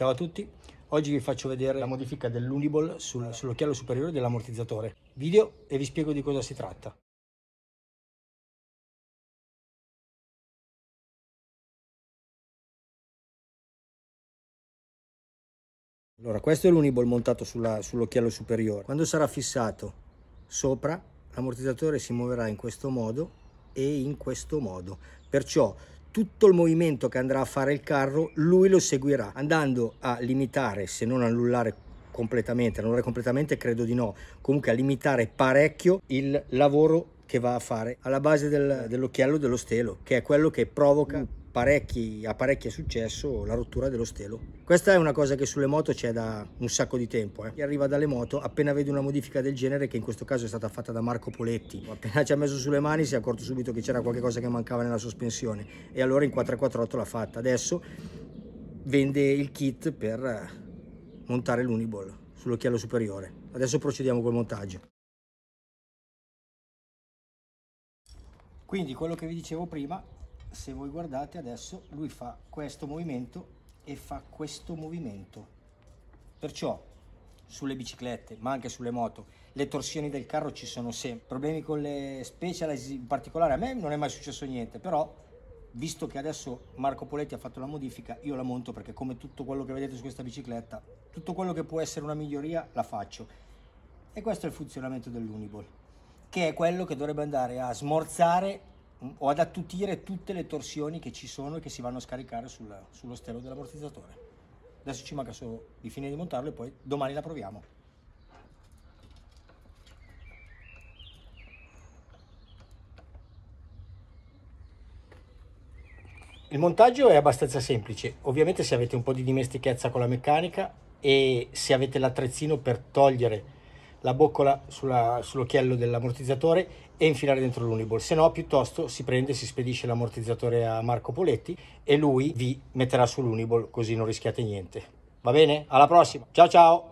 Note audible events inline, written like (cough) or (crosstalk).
Ciao a tutti, oggi vi faccio vedere la modifica dell'Uniball sul, sull'occhiello superiore dell'ammortizzatore. Video e vi spiego di cosa si tratta. Allora, questo è l'Uniball montato sull'occhiello sull superiore. Quando sarà fissato sopra, l'ammortizzatore si muoverà in questo modo e in questo modo. Perciò tutto il movimento che andrà a fare il carro lui lo seguirà andando a limitare se non annullare completamente annullare completamente credo di no comunque a limitare parecchio il lavoro che va a fare alla base del, dell'occhiello dello stelo che è quello che provoca mm parecchi, a parecchi è successo la rottura dello stelo. Questa è una cosa che sulle moto c'è da un sacco di tempo. Eh. Chi arriva dalle moto, appena vede una modifica del genere, che in questo caso è stata fatta da Marco Poletti, (laughs) appena ci ha messo sulle mani si è accorto subito che c'era qualcosa che mancava nella sospensione e allora in 448 l'ha fatta. Adesso vende il kit per montare l'uniball sull'occhiello superiore. Adesso procediamo col montaggio. Quindi quello che vi dicevo prima se voi guardate adesso lui fa questo movimento e fa questo movimento perciò sulle biciclette ma anche sulle moto le torsioni del carro ci sono sempre problemi con le specialized in particolare a me non è mai successo niente però visto che adesso Marco Poletti ha fatto la modifica io la monto perché come tutto quello che vedete su questa bicicletta tutto quello che può essere una miglioria la faccio e questo è il funzionamento dell'Uniball che è quello che dovrebbe andare a smorzare o ad attutire tutte le torsioni che ci sono e che si vanno a scaricare sulla, sullo stelo dell'ammortizzatore. Adesso ci manca solo di finire di montarlo e poi domani la proviamo. Il montaggio è abbastanza semplice, ovviamente se avete un po' di dimestichezza con la meccanica e se avete l'attrezzino per togliere la boccola sulla, sull'occhiello dell'ammortizzatore e infilare dentro l'uniball, se no piuttosto si prende, si spedisce l'ammortizzatore a Marco Poletti e lui vi metterà sull'uniball così non rischiate niente. Va bene? Alla prossima, ciao ciao!